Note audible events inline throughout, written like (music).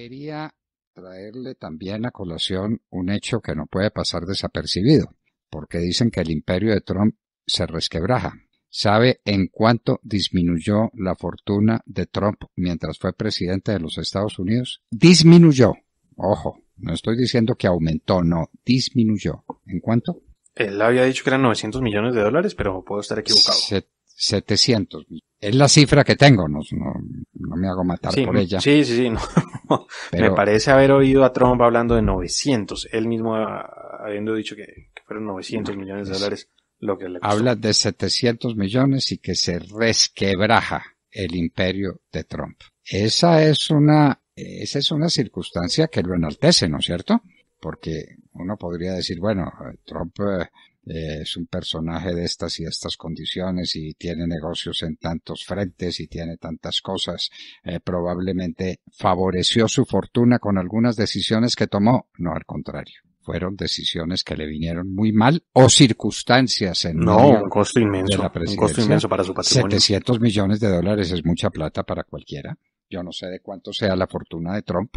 quería traerle también a colación un hecho que no puede pasar desapercibido, porque dicen que el imperio de Trump se resquebraja. ¿Sabe en cuánto disminuyó la fortuna de Trump mientras fue presidente de los Estados Unidos? Disminuyó. Ojo, no estoy diciendo que aumentó, no, disminuyó. ¿En cuánto? Él había dicho que eran 900 millones de dólares, pero puedo estar equivocado. 700. Es la cifra que tengo, no, no, no me hago matar por ella. Sí, sí, sí. (laughs) me parece haber oído a Trump hablando de 900, él mismo ah, habiendo dicho que, fueron 900 millones de dólares lo que le Habla de 700 millones y que se resquebraja el imperio de Trump. Esa es una, esa es una circunstancia que lo enaltece, ¿no es cierto? porque uno podría decir, bueno, Trump eh, es un personaje de estas y estas condiciones y tiene negocios en tantos frentes y tiene tantas cosas, eh, probablemente favoreció su fortuna con algunas decisiones que tomó, no al contrario. Fueron decisiones que le vinieron muy mal o circunstancias en no, un costo inmenso, un costo inmenso para su patrimonio. 700 millones de dólares es mucha plata para cualquiera. Yo no sé de cuánto sea la fortuna de Trump,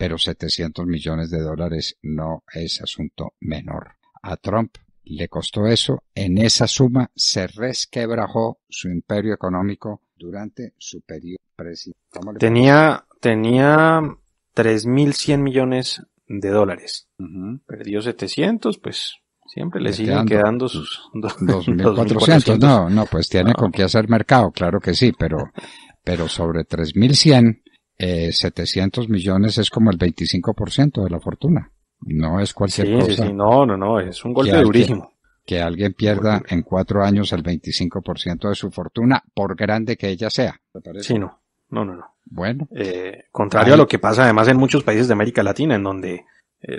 pero 700 millones de dólares no es asunto menor. A Trump le costó eso, en esa suma se resquebrajó su imperio económico durante su periodo presidencial. Tenía, tenía 3.100 millones de dólares. Perdió 700, pues siempre le, siguen quedando, sus 2.400. (laughs) No, no, pues tiene con qué hacer mercado, claro que sí, pero, pero sobre 3.100 700 eh, millones es como el 25% de la fortuna. No es cualquier cosa. Sí, no, no, no, es un golpe durísimo. que alguien pierda en cuatro años el 25% de su fortuna, por grande que ella sea. Sí, no, no, no, no. Bueno. Eh, contrario a lo que pasa además en muchos países de América Latina, en donde eh,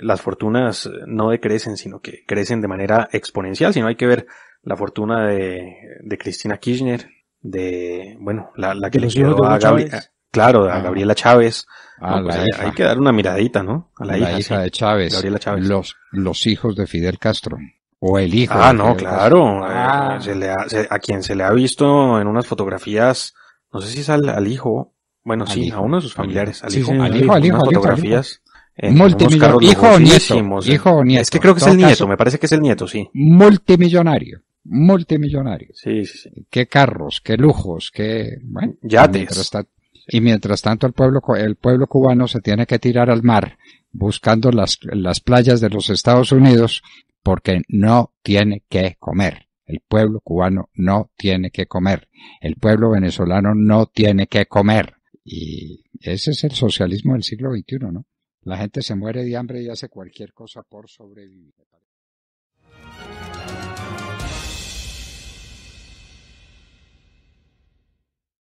las fortunas no decrecen, sino que crecen de manera exponencial, sino hay que ver la fortuna de, Cristina Kirchner, de, bueno, la, que le quedó a Gabriel Claro, a ah. Gabriela Chávez. Ah, pues hay, que dar una miradita, ¿no? A la, hija, de Chávez. Gabriela Chávez. Los, los hijos de Fidel Castro. O el hijo. Ah, no, claro. Ah. Se le a quien se le ha visto en unas fotografías, no sé si es al, hijo, bueno, sí, a uno de sus familiares. Al, hijo, al hijo, al hijo, fotografías. Multimillonario. Hijo o nieto. ¿eh? Hijo o nieto. Es que creo que es el nieto, me parece que es el nieto, sí. Multimillonario. Multimillonario. Sí, sí, sí. Qué carros, qué lujos, qué, bueno. Yates. está y mientras tanto el pueblo, el pueblo cubano se tiene que tirar al mar buscando las, las playas de los Estados Unidos porque no tiene que comer. El pueblo cubano no tiene que comer. El pueblo venezolano no tiene que comer. Y ese es el socialismo del siglo XXI, ¿no? La gente se muere de hambre y hace cualquier cosa por sobrevivir.